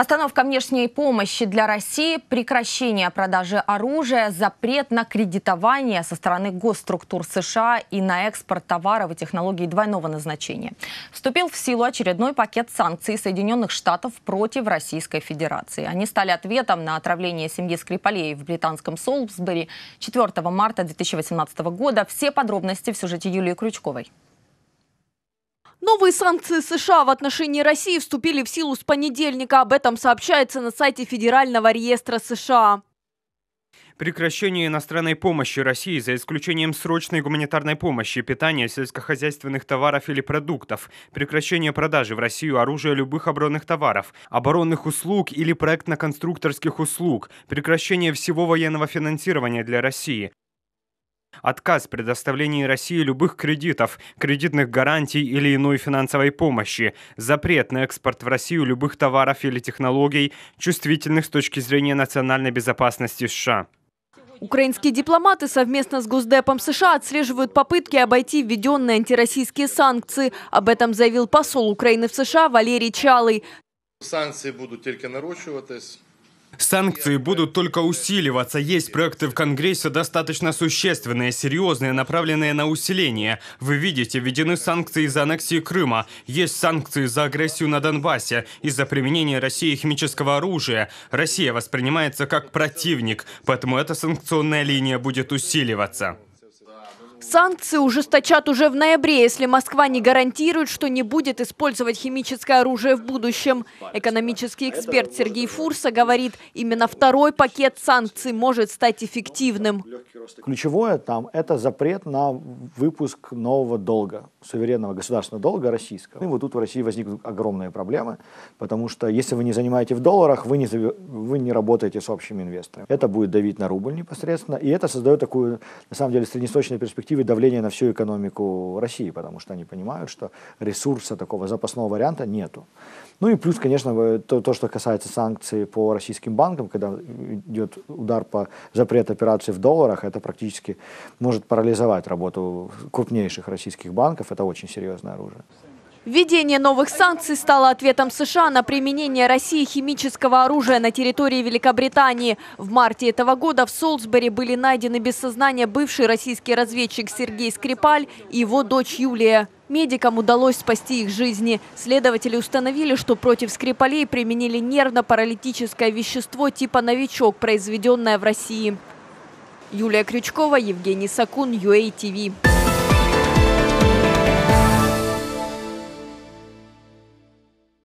Остановка внешней помощи для России, прекращение продажи оружия, запрет на кредитование со стороны госструктур США и на экспорт товаров и технологий двойного назначения. Вступил в силу очередной пакет санкций Соединенных Штатов против Российской Федерации. Они стали ответом на отравление семьи Скрипалей в британском Солсбери 4 марта 2018 года. Все подробности в сюжете Юлии Крючковой. Новые санкции США в отношении России вступили в силу с понедельника. Об этом сообщается на сайте Федерального реестра США. Прекращение иностранной помощи России за исключением срочной гуманитарной помощи, питания сельскохозяйственных товаров или продуктов, прекращение продажи в Россию оружия любых оборонных товаров, оборонных услуг или проектно-конструкторских услуг, прекращение всего военного финансирования для России, Отказ предоставления России любых кредитов, кредитных гарантий или иной финансовой помощи, запрет на экспорт в Россию любых товаров или технологий, чувствительных с точки зрения национальной безопасности США. Украинские дипломаты совместно с Госдепом США отслеживают попытки обойти введенные антироссийские санкции. Об этом заявил посол Украины в США Валерий Чалый. Санкции будут только нарощиваться. Санкции будут только усиливаться. Есть проекты в Конгрессе достаточно существенные, серьезные, направленные на усиление. Вы видите, введены санкции за аннексию Крыма, есть санкции за агрессию на Донбассе, из-за применения России химического оружия. Россия воспринимается как противник, поэтому эта санкционная линия будет усиливаться. Санкции ужесточат уже в ноябре, если Москва не гарантирует, что не будет использовать химическое оружие в будущем. Экономический эксперт Сергей Фурса говорит, именно второй пакет санкций может стать эффективным. Ключевое там – это запрет на выпуск нового долга, суверенного государственного долга российского. И вот тут в России возникнут огромные проблемы, потому что если вы не занимаете в долларах, вы не, вы не работаете с общими инвесторами. Это будет давить на рубль непосредственно, и это создает такую, на самом деле, среднесрочную перспективу оказывали давление на всю экономику России, потому что они понимают, что ресурса такого запасного варианта нету. Ну и плюс, конечно, то, то, что касается санкций по российским банкам, когда идет удар по запрет операций в долларах, это практически может парализовать работу крупнейших российских банков. Это очень серьезное оружие. Введение новых санкций стало ответом США на применение России химического оружия на территории Великобритании. В марте этого года в Солсбери были найдены без сознания бывший российский разведчик Сергей Скрипаль и его дочь Юлия. Медикам удалось спасти их жизни. Следователи установили, что против Скрипалей применили нервно-паралитическое вещество типа «Новичок», произведенное в России. Юлия Крючкова, Евгений Сакун, UATV.